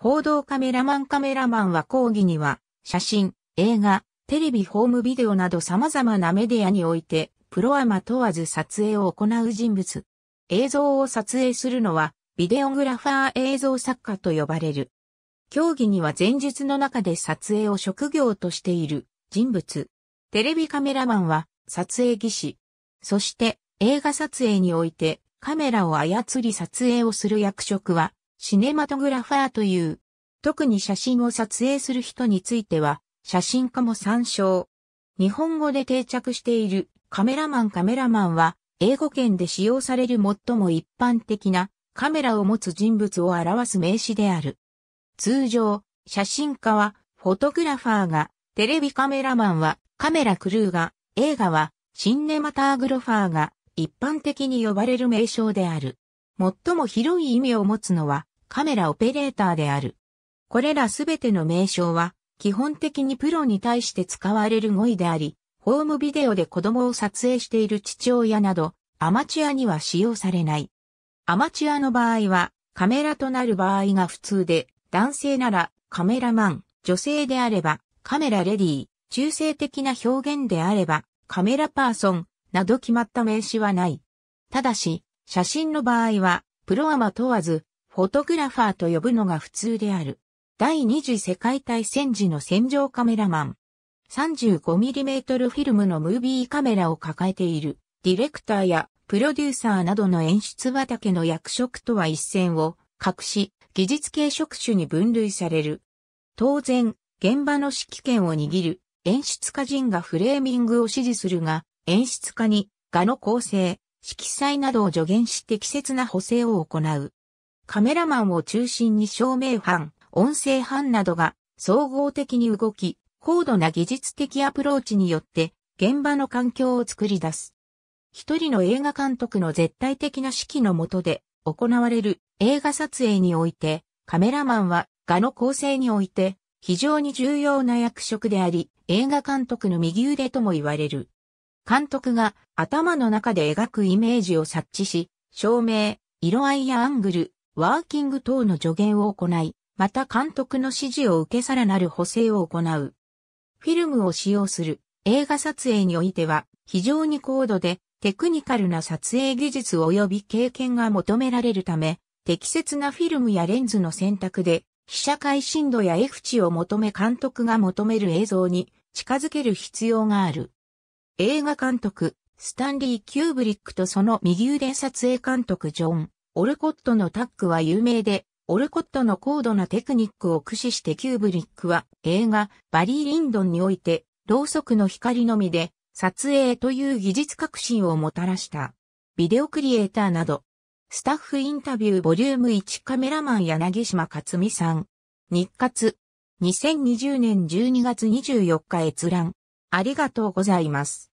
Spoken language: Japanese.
報道カメラマンカメラマンは講義には、写真、映画、テレビホームビデオなど様々なメディアにおいて、プロアマ問わず撮影を行う人物。映像を撮影するのは、ビデオグラファー映像作家と呼ばれる。競技には前述の中で撮影を職業としている人物。テレビカメラマンは撮影技師。そして映画撮影においてカメラを操り撮影をする役職はシネマトグラファーという。特に写真を撮影する人については、写真家も参照。日本語で定着しているカメラマンカメラマンは、英語圏で使用される最も一般的なカメラを持つ人物を表す名詞である。通常、写真家は、フォトグラファーが、テレビカメラマンは、カメラクルーが、映画は、シンネマターグロファーが、一般的に呼ばれる名称である。最も広い意味を持つのは、カメラオペレーターである。これらすべての名称は、基本的にプロに対して使われる語彙であり、ホームビデオで子供を撮影している父親など、アマチュアには使用されない。アマチュアの場合は、カメラとなる場合が普通で、男性ならカメラマン、女性であればカメラレディー、中性的な表現であればカメラパーソンなど決まった名詞はない。ただし、写真の場合は、プロアマ問わず、フォトグラファーと呼ぶのが普通である。第二次世界大戦時の戦場カメラマン。35mm フィルムのムービーカメラを抱えている、ディレクターやプロデューサーなどの演出畑の役職とは一線を隠し、技術系職種に分類される。当然、現場の指揮権を握る演出家人がフレーミングを指示するが、演出家に画の構成、色彩などを助言し適切な補正を行う。カメラマンを中心に照明班、音声班などが総合的に動き、高度な技術的アプローチによって現場の環境を作り出す。一人の映画監督の絶対的な指揮の下で行われる映画撮影において、カメラマンは画の構成において非常に重要な役職であり、映画監督の右腕とも言われる。監督が頭の中で描くイメージを察知し、照明、色合いやアングル、ワーキング等の助言を行い、また監督の指示を受けさらなる補正を行う。フィルムを使用する映画撮影においては非常に高度でテクニカルな撮影技術及び経験が求められるため、適切なフィルムやレンズの選択で、被写界深度や F 値を求め監督が求める映像に近づける必要がある。映画監督、スタンリー・キューブリックとその右腕撮影監督ジョン・オルコットのタッグは有名で、オルコットの高度なテクニックを駆使してキューブリックは映画バリー・リンドンにおいてろうそくの光のみで撮影という技術革新をもたらした。ビデオクリエイターなど、スタッフインタビューボリューム1カメラマン柳島勝美さん、日活、2020年12月24日閲覧。ありがとうございます。